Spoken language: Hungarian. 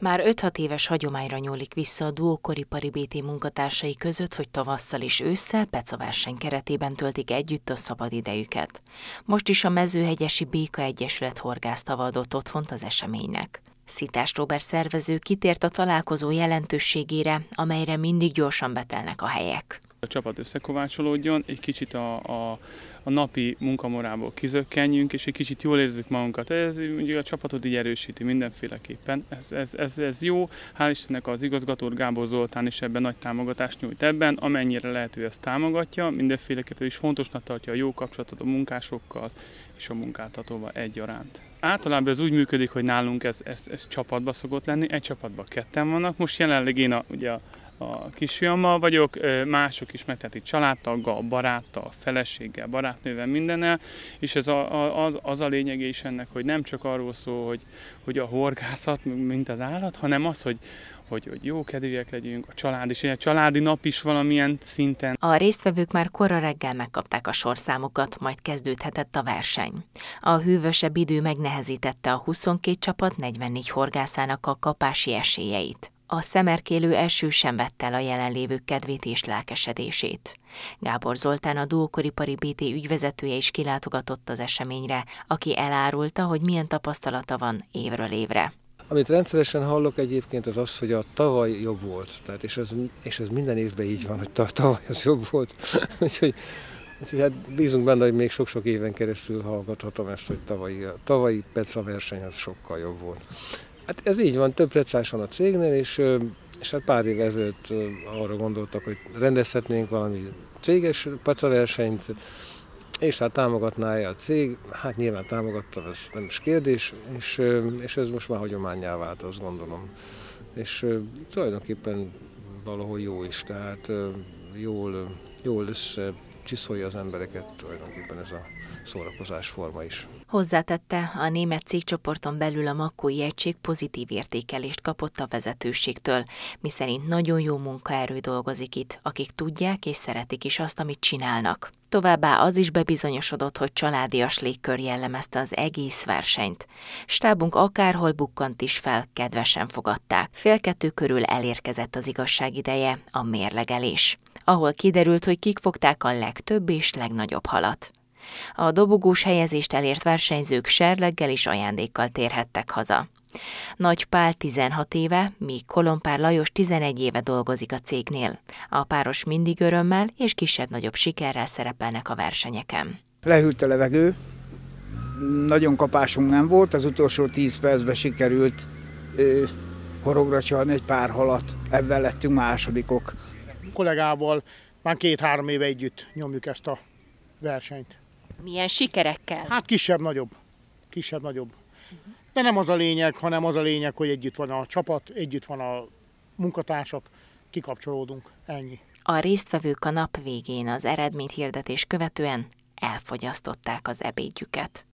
Már 5-6 éves hagyományra nyúlik vissza a duókori BT munkatársai között, hogy tavasszal és ősszel Peca verseny keretében töltik együtt a szabadidejüket. Most is a mezőhegyesi Béka Egyesület horgásztava adott otthont az eseménynek. Szitás Robert szervező kitért a találkozó jelentőségére, amelyre mindig gyorsan betelnek a helyek a csapat összekovácsolódjon, egy kicsit a, a, a napi munkamorából kizökkenjünk, és egy kicsit jól érzük magunkat. Ez ugye a csapatot így erősíti mindenféleképpen. Ez, ez, ez, ez jó. Hál' Istennek az igazgató Gábor Zoltán is ebben nagy támogatást nyújt ebben, amennyire lehet, ő ezt támogatja. Mindenféleképpen is fontosnak tartja a jó kapcsolatot a munkásokkal és a munkáltatóval egyaránt. Általában ez úgy működik, hogy nálunk ez, ez, ez csapatba szokott lenni, egy csapatban ketten vannak. Most jelenleg én a, ugye a a kisfiammal vagyok, mások is meg, tehát itt családtaggal, baráttal, feleséggel, barátnővel, mindennel, és ez a, a, az a lényege is ennek, hogy nem csak arról szól, hogy, hogy a horgászat, mint az állat, hanem az, hogy, hogy, hogy kedvűek legyünk, a család is, a családi nap is valamilyen szinten. A résztvevők már korra reggel megkapták a sorszámokat, majd kezdődhetett a verseny. A hűvösebb idő megnehezítette a 22 csapat 44 horgászának a kapási esélyeit a szemerkélő eső sem vette el a jelenlévők kedvét és lelkesedését. Gábor Zoltán, a Dókoripari BT ügyvezetője is kilátogatott az eseményre, aki elárulta, hogy milyen tapasztalata van évről évre. Amit rendszeresen hallok egyébként az az, hogy a tavaly jobb volt, tehát és, az, és ez minden évben így van, hogy tavaly az jobb volt. úgyhogy, úgyhogy hát bízunk benne, hogy még sok-sok éven keresztül hallgathatom ezt, hogy tavalyi, tavalyi PECA verseny az sokkal jobb volt. Hát ez így van, több precás van a cégnél, és, és hát pár év ezelőtt arra gondoltak, hogy rendezhetnénk valami céges pacaversenyt, és hát támogatnája a cég, hát nyilván támogatta, ez nem is kérdés, és, és ez most már hagyományá vált, azt gondolom. És tulajdonképpen valahol jó is, tehát jól, jól össze csiszolja az embereket, tulajdonképpen ez a szórakozás forma is. Hozzátette, a német cégcsoporton belül a makkói egység pozitív értékelést kapott a vezetőségtől, miszerint nagyon jó munkaerő dolgozik itt, akik tudják és szeretik is azt, amit csinálnak. Továbbá az is bebizonyosodott, hogy családias légkör jellemezte az egész versenyt. Stábunk akárhol bukkant is fel, kedvesen fogadták. Fél kettő körül elérkezett az igazság ideje, a mérlegelés ahol kiderült, hogy kik fogták a legtöbb és legnagyobb halat. A dobogós helyezést elért versenyzők serleggel és ajándékkal térhettek haza. Nagy Pál 16 éve, míg Kolompár Lajos 11 éve dolgozik a cégnél. A páros mindig örömmel és kisebb-nagyobb sikerrel szerepelnek a versenyeken. Lehűlt a levegő, nagyon kapásunk nem volt, az utolsó 10 percben sikerült ö, horogra csalni egy pár halat, ebben lettünk másodikok kollégával már két-három éve együtt nyomjuk ezt a versenyt. Milyen sikerekkel? Hát kisebb-nagyobb. Kisebb-nagyobb. De nem az a lényeg, hanem az a lényeg, hogy együtt van a csapat, együtt van a munkatársak, kikapcsolódunk, ennyi. A résztvevők a nap végén az eredményt hirdetés követően elfogyasztották az ebédjüket.